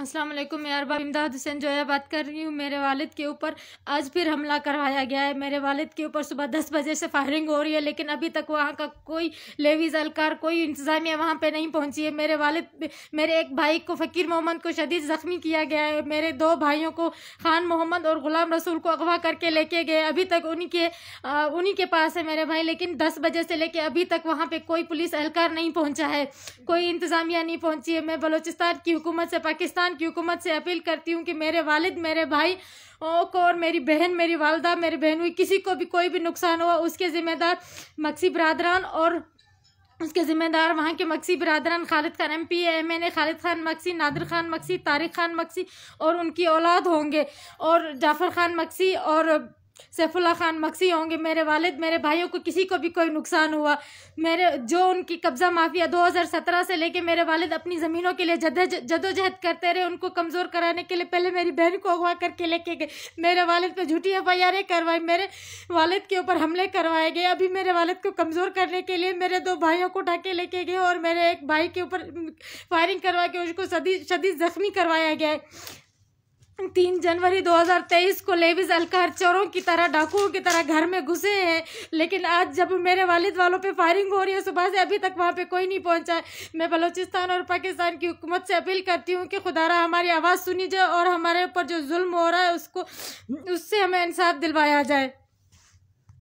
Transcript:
السلام علیکم میں ارباب امداد حسین جویا بات کر رہی ہوں میرے والد کے اوپر آج پھر حملہ کروایا گیا ہے میرے والد کے اوپر صبح دس بجے سے فائرنگ ہو رہی ہے لیکن ابھی تک وہاں کا کوئی لیویز اہلکار کوئی انتظامیہ وہاں پہ نہیں پہنچی ہے میرے والد میرے ایک بھائی کو فقیر محمد کو شدید زخمی کیا گیا ہے میرے دو بھائیوں کو خان محمد اور غلام رسول کو اغوا کر کے لے کے گئے ابھی تک انہی کے انہی کے پاس ہے میرے بھائی لیکن دس بجے سے لے کے ابھی تک وہاں پہ کوئی پولیس اہلکار نہیں پہنچا ہے کوئی انتظامیہ نہیں پہنچی ہے میں بلوچستان کی حکومت سے پاکستان کی حکومت سے اپیل کرتی ہوں کہ میرے والد میرے بھائی کو اور میری بہن میری والدہ میری بہن ہوئی کسی کو بھی کوئی بھی نقصان ہوا اس کے ذمہ دار مکسی برادران اور اس کے ذمہ دار وہاں کے مکسی برادران Khalid Khan M P A M N A Khalid Khan Magsi Nadir Khan Magsi Tariq Khan Magsi اور ان کی اولاد ہوں گے اور جعفر خان مکسی اور سیف اللہ خان مکسی ہوں گے میرے والد میرے بھائیوں کو کسی کو بھی کوئی نقصان ہوا میرے جو ان کی قبضہ مافیا دو ہزار سترہ سے لے کے میرے والد اپنی زمینوں کے لیے جد و جہد کرتے رہے ان کو کمزور کرانے کے لیے پہلے میری بہن کو اغوا کر کے لے کے گئے میرے والد پہ جھوٹی ایف آئی آر کروائی میرے والد کے اوپر حملے کروائے گئے ابھی میرے والد کو کمزور کرنے کے لیے میرے دو بھائیوں کو اٹھا کے لے کے گئے اور میرے ایک بھائی کے اوپر فائرنگ کروا کے اس کو شدید شدید زخمی کروایا گیا ہے تین جنوری دو ہزار تیئیس کو لیویز الکار چوروں کی طرح ڈاکوؤں کی طرح گھر میں گھسے ہیں لیکن آج جب میرے والد والوں پہ فائرنگ ہو رہی ہے صبح سے ابھی تک وہاں پہ کوئی نہیں پہنچا ہے میں بلوچستان اور پاکستان کی حکومت سے اپیل کرتی ہوں کہ خدا را ہماری آواز سنی جائے اور ہمارے اوپر جو ظلم ہو رہا ہے اس کو اس سے ہمیں انصاف دلوایا جائے